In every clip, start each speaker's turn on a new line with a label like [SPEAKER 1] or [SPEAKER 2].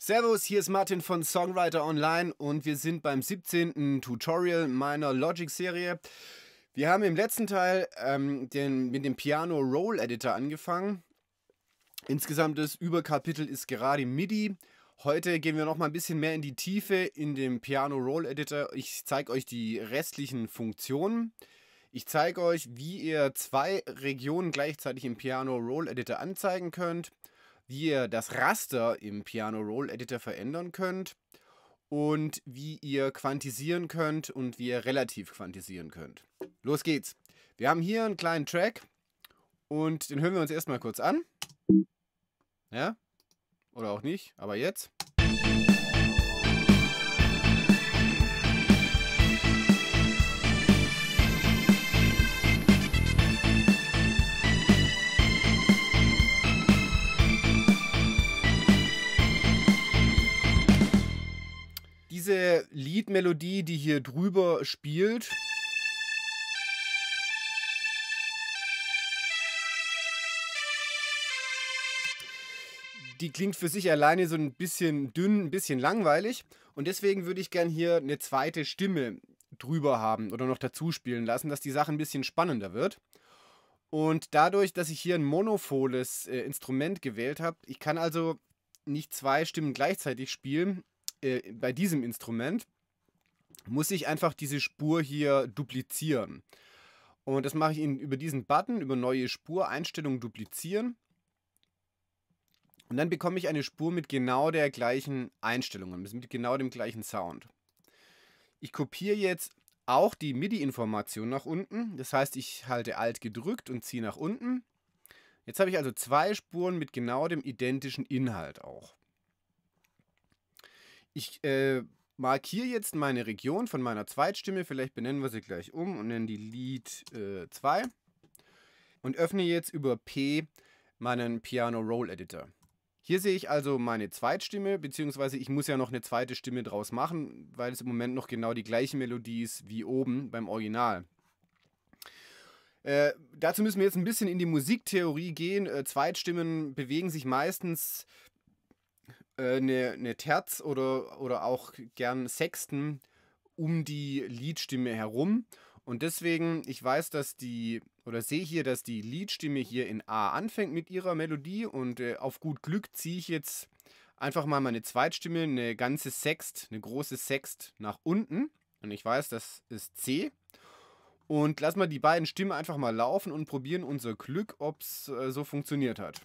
[SPEAKER 1] Servus, hier ist Martin von Songwriter Online und wir sind beim 17. Tutorial meiner Logic-Serie. Wir haben im letzten Teil ähm, den, mit dem Piano Roll Editor angefangen. Insgesamt das Überkapitel ist gerade MIDI. Heute gehen wir noch mal ein bisschen mehr in die Tiefe in dem Piano Roll Editor. Ich zeige euch die restlichen Funktionen. Ich zeige euch, wie ihr zwei Regionen gleichzeitig im Piano Roll Editor anzeigen könnt wie ihr das Raster im Piano Roll Editor verändern könnt und wie ihr quantisieren könnt und wie ihr relativ quantisieren könnt. Los geht's. Wir haben hier einen kleinen Track und den hören wir uns erstmal kurz an. Ja? Oder auch nicht, aber jetzt. lead die hier drüber spielt. Die klingt für sich alleine so ein bisschen dünn, ein bisschen langweilig. Und deswegen würde ich gern hier eine zweite Stimme drüber haben oder noch dazu spielen lassen, dass die Sache ein bisschen spannender wird. Und dadurch, dass ich hier ein monopholes äh, Instrument gewählt habe, ich kann also nicht zwei Stimmen gleichzeitig spielen äh, bei diesem Instrument, muss ich einfach diese Spur hier duplizieren. Und das mache ich über diesen Button, über neue Spur, Einstellungen duplizieren. Und dann bekomme ich eine Spur mit genau der gleichen Einstellungen, mit genau dem gleichen Sound. Ich kopiere jetzt auch die MIDI-Information nach unten. Das heißt, ich halte Alt gedrückt und ziehe nach unten. Jetzt habe ich also zwei Spuren mit genau dem identischen Inhalt auch. Ich äh, markiere jetzt meine Region von meiner Zweitstimme, vielleicht benennen wir sie gleich um und nennen die Lead 2 äh, und öffne jetzt über P meinen Piano Roll Editor. Hier sehe ich also meine Zweitstimme, beziehungsweise ich muss ja noch eine zweite Stimme draus machen, weil es im Moment noch genau die gleiche Melodie ist wie oben beim Original. Äh, dazu müssen wir jetzt ein bisschen in die Musiktheorie gehen. Äh, Zweitstimmen bewegen sich meistens eine, äh, eine Terz oder, oder auch gern Sechsten um die Liedstimme herum. Und deswegen, ich weiß, dass die, oder sehe hier, dass die Liedstimme hier in A anfängt mit ihrer Melodie und äh, auf gut Glück ziehe ich jetzt einfach mal meine Zweitstimme, eine ganze Sext, eine große Sext nach unten. Und ich weiß, das ist C. Und lass mal die beiden Stimmen einfach mal laufen und probieren unser Glück, ob es äh, so funktioniert hat.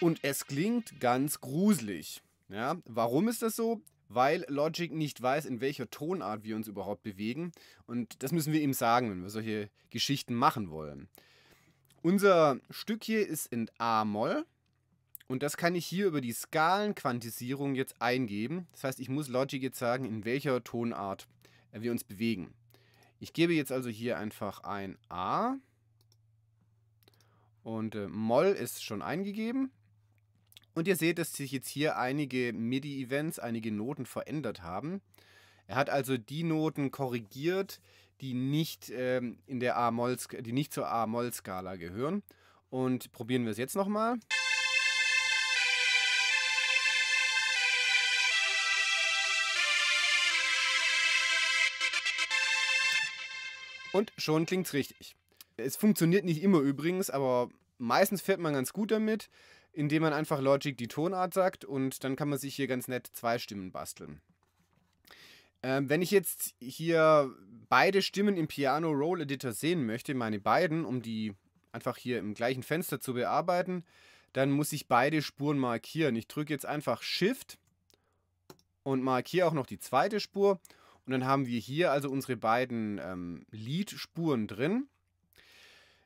[SPEAKER 1] Und es klingt ganz gruselig. Ja, warum ist das so? Weil Logic nicht weiß, in welcher Tonart wir uns überhaupt bewegen. Und das müssen wir ihm sagen, wenn wir solche Geschichten machen wollen. Unser Stück hier ist in A-Moll. Und das kann ich hier über die Skalenquantisierung jetzt eingeben. Das heißt, ich muss Logic jetzt sagen, in welcher Tonart wir uns bewegen. Ich gebe jetzt also hier einfach ein A. Und äh, Moll ist schon eingegeben. Und ihr seht, dass sich jetzt hier einige MIDI-Events, einige Noten verändert haben. Er hat also die Noten korrigiert, die nicht ähm, in der A-Moll, die nicht zur A-Moll-Skala gehören. Und probieren wir es jetzt nochmal. Und schon klingt es richtig. Es funktioniert nicht immer übrigens, aber meistens fährt man ganz gut damit indem man einfach Logic die Tonart sagt und dann kann man sich hier ganz nett zwei Stimmen basteln. Ähm, wenn ich jetzt hier beide Stimmen im Piano Roll Editor sehen möchte, meine beiden, um die einfach hier im gleichen Fenster zu bearbeiten, dann muss ich beide Spuren markieren. Ich drücke jetzt einfach Shift und markiere auch noch die zweite Spur. Und dann haben wir hier also unsere beiden ähm, Lead-Spuren drin.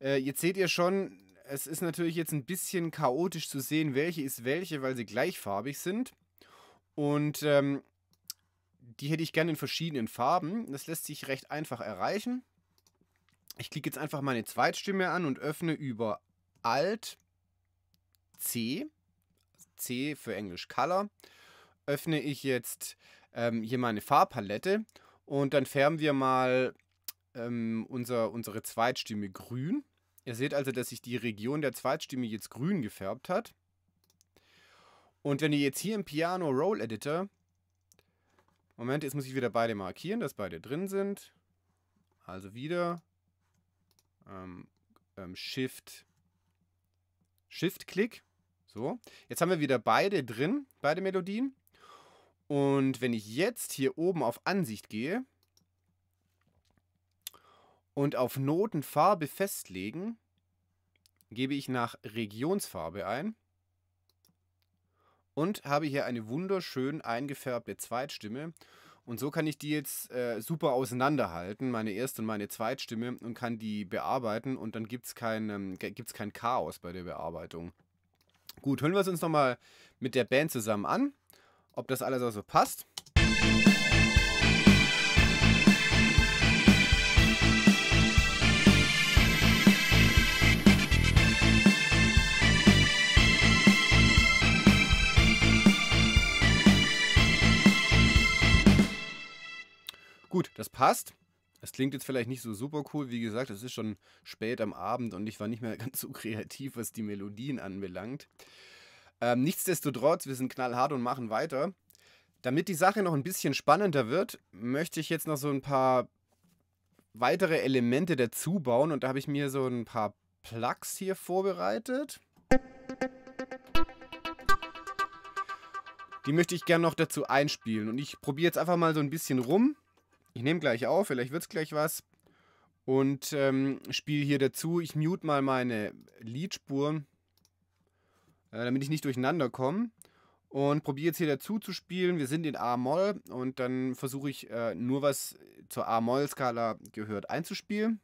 [SPEAKER 1] Äh, jetzt seht ihr schon, es ist natürlich jetzt ein bisschen chaotisch zu sehen, welche ist welche, weil sie gleichfarbig sind. Und ähm, die hätte ich gerne in verschiedenen Farben. Das lässt sich recht einfach erreichen. Ich klicke jetzt einfach meine Zweitstimme an und öffne über Alt C, C für Englisch Color, öffne ich jetzt ähm, hier meine Farbpalette und dann färben wir mal ähm, unser, unsere Zweitstimme grün. Ihr seht also, dass sich die Region der Zweitstimme jetzt grün gefärbt hat. Und wenn ihr jetzt hier im Piano Roll Editor, Moment, jetzt muss ich wieder beide markieren, dass beide drin sind. Also wieder ähm, ähm, Shift, Shift-Klick. So, jetzt haben wir wieder beide drin, beide Melodien. Und wenn ich jetzt hier oben auf Ansicht gehe, und auf Notenfarbe festlegen gebe ich nach Regionsfarbe ein und habe hier eine wunderschön eingefärbte Zweitstimme. Und so kann ich die jetzt äh, super auseinanderhalten, meine erste und meine Zweitstimme, und kann die bearbeiten und dann gibt es kein, ähm, kein Chaos bei der Bearbeitung. Gut, hören wir es uns nochmal mit der Band zusammen an, ob das alles also passt. passt. Es klingt jetzt vielleicht nicht so super cool, wie gesagt, es ist schon spät am Abend und ich war nicht mehr ganz so kreativ, was die Melodien anbelangt. Ähm, nichtsdestotrotz, wir sind knallhart und machen weiter. Damit die Sache noch ein bisschen spannender wird, möchte ich jetzt noch so ein paar weitere Elemente dazu bauen und da habe ich mir so ein paar Plugs hier vorbereitet. Die möchte ich gerne noch dazu einspielen und ich probiere jetzt einfach mal so ein bisschen rum ich nehme gleich auf, vielleicht wird es gleich was. Und ähm, spiele hier dazu, ich mute mal meine Leadspur, äh, damit ich nicht durcheinander komme. Und probiere jetzt hier dazu zu spielen. Wir sind in A-Moll und dann versuche ich äh, nur was zur A-Moll-Skala gehört einzuspielen.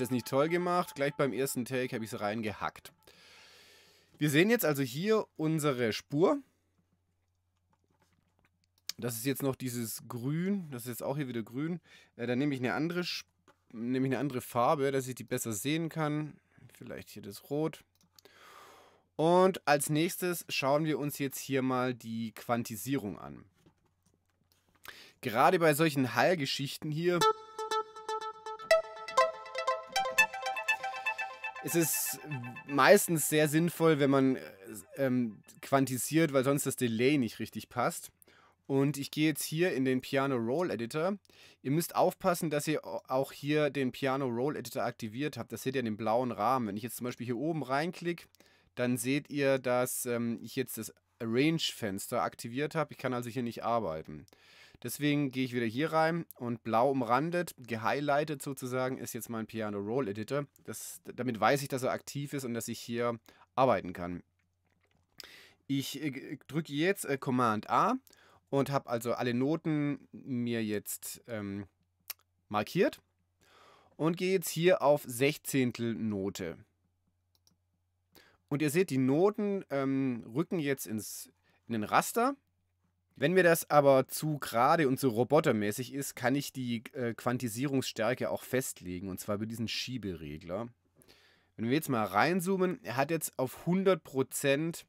[SPEAKER 1] das nicht toll gemacht. Gleich beim ersten Take habe ich es reingehackt. Wir sehen jetzt also hier unsere Spur. Das ist jetzt noch dieses Grün. Das ist jetzt auch hier wieder grün. Äh, dann nehme ich eine andere nehme ich eine andere Farbe, dass ich die besser sehen kann. Vielleicht hier das Rot. Und als nächstes schauen wir uns jetzt hier mal die Quantisierung an. Gerade bei solchen Heilgeschichten geschichten hier es ist meistens sehr sinnvoll, wenn man äh, ähm, quantisiert, weil sonst das Delay nicht richtig passt. Und ich gehe jetzt hier in den Piano Roll Editor. Ihr müsst aufpassen, dass ihr auch hier den Piano Roll Editor aktiviert habt. Das seht ihr in dem blauen Rahmen. Wenn ich jetzt zum Beispiel hier oben reinklicke, dann seht ihr, dass ähm, ich jetzt das Arrange-Fenster aktiviert habe. Ich kann also hier nicht arbeiten. Deswegen gehe ich wieder hier rein und blau umrandet, gehighlightet sozusagen, ist jetzt mein Piano Roll Editor. Das, damit weiß ich, dass er aktiv ist und dass ich hier arbeiten kann. Ich äh, drücke jetzt äh, Command A und habe also alle Noten mir jetzt ähm, markiert und gehe jetzt hier auf Sechzehntel Note. Und ihr seht, die Noten ähm, rücken jetzt ins, in den Raster wenn mir das aber zu gerade und zu robotermäßig ist, kann ich die äh, Quantisierungsstärke auch festlegen, und zwar über diesen Schieberegler. Wenn wir jetzt mal reinzoomen, er hat jetzt auf 100%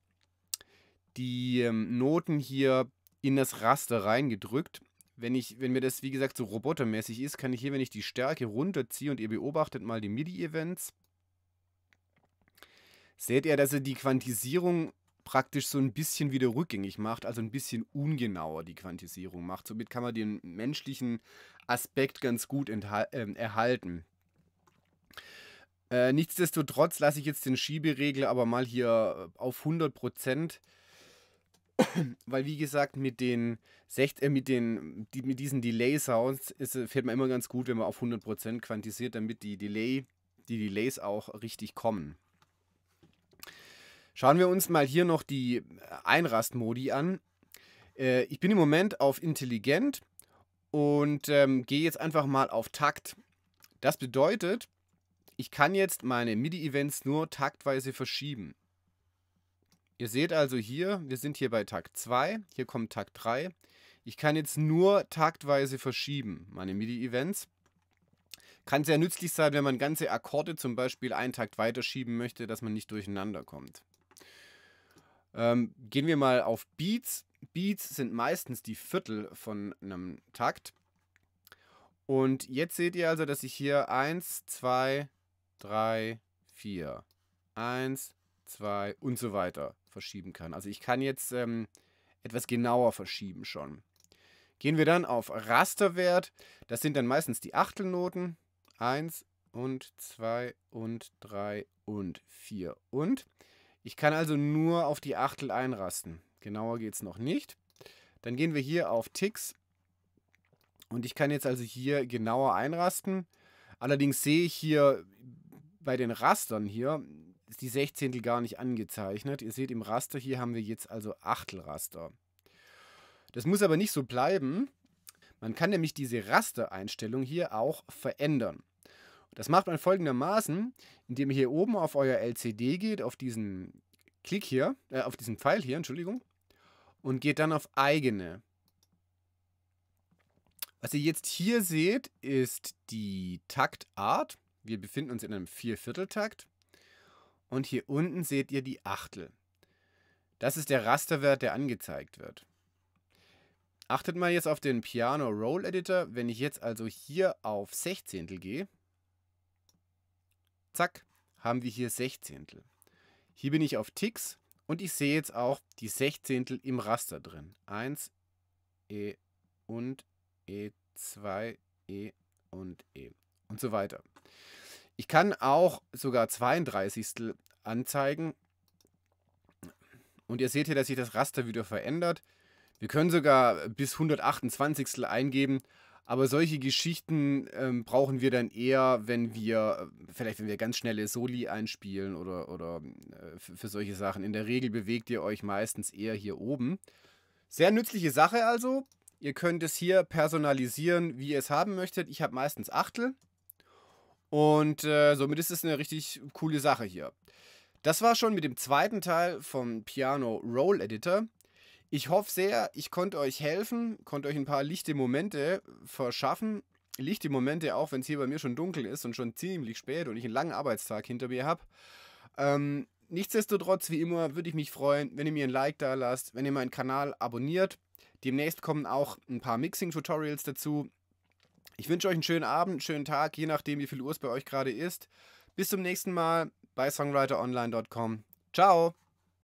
[SPEAKER 1] die ähm, Noten hier in das Raster reingedrückt. Wenn, ich, wenn mir das, wie gesagt, so robotermäßig ist, kann ich hier, wenn ich die Stärke runterziehe und ihr beobachtet mal die MIDI-Events, seht ihr, dass er die Quantisierung praktisch so ein bisschen wieder rückgängig macht, also ein bisschen ungenauer die Quantisierung macht. Somit kann man den menschlichen Aspekt ganz gut äh, erhalten. Äh, nichtsdestotrotz lasse ich jetzt den Schieberegler aber mal hier äh, auf 100%, weil wie gesagt, mit den, Sech äh, mit den die, mit diesen Delay-Sounds äh, fährt man immer ganz gut, wenn man auf 100% quantisiert, damit die, Delay, die Delays auch richtig kommen. Schauen wir uns mal hier noch die äh, Einrastmodi an. Äh, ich bin im Moment auf intelligent und ähm, gehe jetzt einfach mal auf Takt. Das bedeutet, ich kann jetzt meine MIDI-Events nur taktweise verschieben. Ihr seht also hier, wir sind hier bei Takt 2, hier kommt Takt 3. Ich kann jetzt nur taktweise verschieben, meine MIDI-Events. Kann sehr nützlich sein, wenn man ganze Akkorde zum Beispiel einen Takt weiterschieben möchte, dass man nicht durcheinander kommt. Ähm, gehen wir mal auf Beats. Beats sind meistens die Viertel von einem Takt. Und jetzt seht ihr also, dass ich hier 1, 2, 3, 4, 1, 2 und so weiter verschieben kann. Also ich kann jetzt ähm, etwas genauer verschieben schon. Gehen wir dann auf Rasterwert. Das sind dann meistens die Achtelnoten. 1 und 2 und 3 und 4 und. Ich kann also nur auf die Achtel einrasten. Genauer geht es noch nicht. Dann gehen wir hier auf Ticks. Und ich kann jetzt also hier genauer einrasten. Allerdings sehe ich hier bei den Rastern hier, ist die Sechzehntel gar nicht angezeichnet. Ihr seht im Raster hier haben wir jetzt also Achtelraster. Das muss aber nicht so bleiben. Man kann nämlich diese Rastereinstellung hier auch verändern. Das macht man folgendermaßen, indem ihr hier oben auf euer LCD geht, auf diesen Klick hier, äh, auf diesen Pfeil hier, Entschuldigung, und geht dann auf eigene. Was ihr jetzt hier seht, ist die Taktart. Wir befinden uns in einem Viervierteltakt. Und hier unten seht ihr die Achtel. Das ist der Rasterwert, der angezeigt wird. Achtet mal jetzt auf den Piano Roll Editor. Wenn ich jetzt also hier auf Sechzehntel gehe, Zack, haben wir hier Sechzehntel. Hier bin ich auf Ticks und ich sehe jetzt auch die Sechzehntel im Raster drin. 1, E und E2, E und E und so weiter. Ich kann auch sogar 32. anzeigen. Und ihr seht hier, dass sich das Raster wieder verändert. Wir können sogar bis 128. eingeben, aber solche Geschichten ähm, brauchen wir dann eher, wenn wir, äh, vielleicht wenn wir ganz schnelle Soli einspielen oder, oder äh, für, solche Sachen. In der Regel bewegt ihr euch meistens eher hier oben. Sehr nützliche Sache also. Ihr könnt es hier personalisieren, wie ihr es haben möchtet. Ich habe meistens Achtel. Und äh, somit ist es eine richtig coole Sache hier. Das war schon mit dem zweiten Teil vom Piano Roll Editor. Ich hoffe sehr, ich konnte euch helfen, konnte euch ein paar lichte Momente verschaffen. Lichte Momente, auch wenn es hier bei mir schon dunkel ist und schon ziemlich spät und ich einen langen Arbeitstag hinter mir habe. Ähm, nichtsdestotrotz, wie immer, würde ich mich freuen, wenn ihr mir ein Like da lasst, wenn ihr meinen Kanal abonniert. Demnächst kommen auch ein paar Mixing-Tutorials dazu. Ich wünsche euch einen schönen Abend, einen schönen Tag, je nachdem, wie viel Uhr es bei euch gerade ist. Bis zum nächsten Mal bei songwriteronline.com. Ciao!